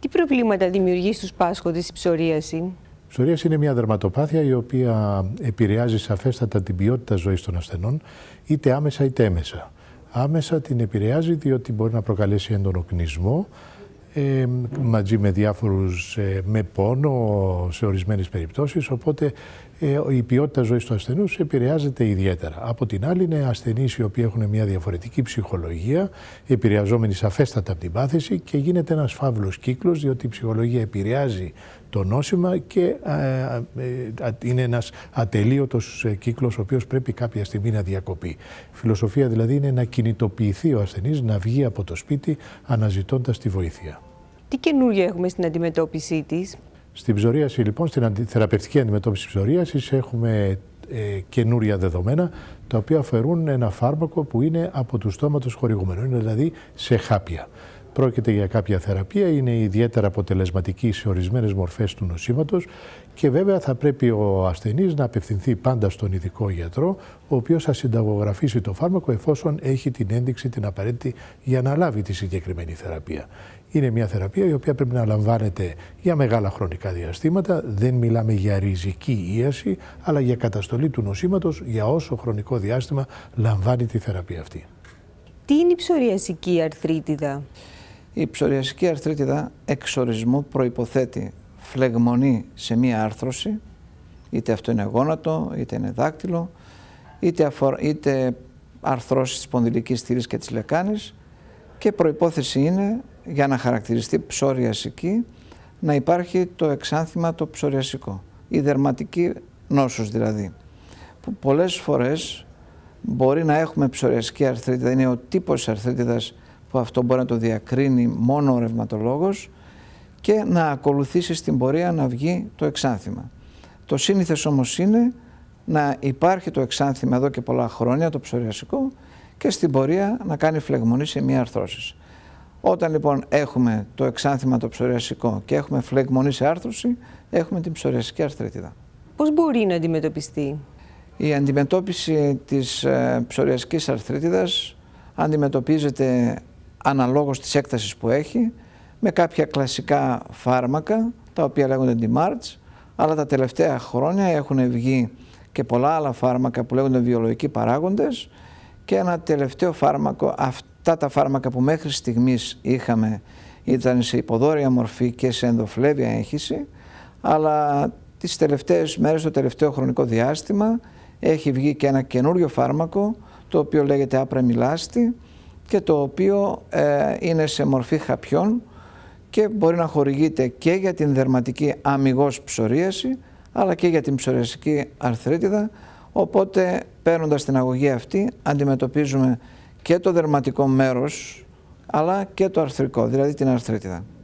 Τι προβλήματα δημιουργεί στους πάσχοντες η ψωρίαση? Η ψωρίαση είναι μια δερματοπάθεια η οποία επηρεάζει σαφέστατα την ποιότητα ζωής των ασθενών, είτε άμεσα είτε έμεσα. Άμεσα την επηρεάζει διότι μπορεί να προκαλέσει έντονο ε, μαζί με διάφορους ε, με πόνο σε ορισμένες περιπτώσεις, οπότε ε, η ποιότητα ζωής του ασθενούς επηρεάζεται ιδιαίτερα. Από την άλλη είναι ασθενείς οι οποίοι έχουν μια διαφορετική ψυχολογία, επηρεαζόμενοι σαφέστατα από την πάθηση και γίνεται ένας φαύλος κύκλος, διότι η ψυχολογία επηρεάζει το νόσημα και ε, είναι ένας ατελείωτος κύκλος ο οποίος πρέπει κάποια στιγμή να διακοπεί. φιλοσοφία δηλαδή είναι να κινητοποιηθεί ο ασθενής, να βγει από το σπίτι αναζητώντας τη βοήθεια. Τι καινούργια έχουμε στην αντιμετώπιση της. Στην ψωρίαση λοιπόν, στην θεραπευτική αντιμετώπιση της έχουμε ε, καινούρια δεδομένα τα οποία αφαιρούν ένα φάρμακο που είναι από του στόματος χορηγούμενο, είναι δηλαδή σε χάπια. Πρόκειται για κάποια θεραπεία, είναι ιδιαίτερα αποτελεσματική σε ορισμένες μορφές του νοσήματος και βέβαια θα πρέπει ο ασθενής να απευθυνθεί πάντα στον ειδικό γιατρό, ο οποίος θα συνταγογραφήσει το φάρμακο εφόσον έχει την ένδειξη την απαραίτητη για να λάβει τη συγκεκριμένη θεραπεία. Είναι μια θεραπεία η οποία πρέπει να λαμβάνεται για μεγάλα χρονικά διαστήματα. Δεν μιλάμε για ριζική ίαση, αλλά για καταστολή του νοσήματος για όσο χρονικό διάστημα λαμβάνει τη θεραπεία αυτή. Τι είναι η ψωριασική αρθρίτιδα? Η ψωριασική αρθρίτιδα εξορισμού προϋποθέτει φλεγμονή σε μία άρθρωση, είτε αυτό είναι γόνατο, είτε είναι δάκτυλο, είτε, αφορ... είτε αρθρώσεις της πονδυλικής θύρης και της λεκάνης και προϋπόθεση είναι για να χαρακτηριστεί ψωριασική να υπάρχει το εξάνθημα το ψωριασικό, η δερματική νόσος δηλαδή. Που πολλές φορές μπορεί να έχουμε ψωριασική αρθρίτιδα, είναι ο τύπος αρθρίτιδας που αυτό μπορεί να το διακρίνει μόνο ο ρευματολόγος και να ακολουθήσει στην πορεία να βγει το εξάνθημα. Το σύνηθες όμως είναι να υπάρχει το εξάνθημα εδώ και πολλά χρόνια, το ψωριασικό, και στην πορεία να κάνει φλεγμονή σε μία αρθρώση. Όταν λοιπόν έχουμε το εξάνθημα το ψωριασικό και έχουμε φλεγμονή σε άρθρωση, έχουμε την ψωριασική αρθρίτιδα. Πώς μπορεί να αντιμετωπιστεί? Η αντιμετώπιση της ε, ψωριασικής αρθρίτιδας αντιμετωπίζεται αναλόγως της έκτασης που έχει με κάποια κλασικά φάρμακα τα οποία λέγονται DMARTS, αλλά τα τελευταία χρόνια έχουν βγει και πολλά άλλα φάρμακα που λέγονται βιολογικοί παράγοντες και ένα τελευταίο φάρμακο, αυτά τα φάρμακα που μέχρι στιγμής είχαμε ήταν σε υποδόρια μορφή και σε ενδοφλέβια έγχυση, αλλά τις τελευταίες μέρες, το τελευταίο χρονικό διάστημα, έχει βγει και ένα καινούριο φάρμακο, το οποίο λέγεται άπραμιλάστη, και το οποίο ε, είναι σε μορφή χαπιών και μπορεί να χορηγείται και για την δερματική αμυγός ψωρίαση αλλά και για την ψωριασική αρθρίτιδα οπότε παίρνοντας την αγωγή αυτή αντιμετωπίζουμε και το δερματικό μέρος αλλά και το αρθρικό, δηλαδή την αρθρίτιδα.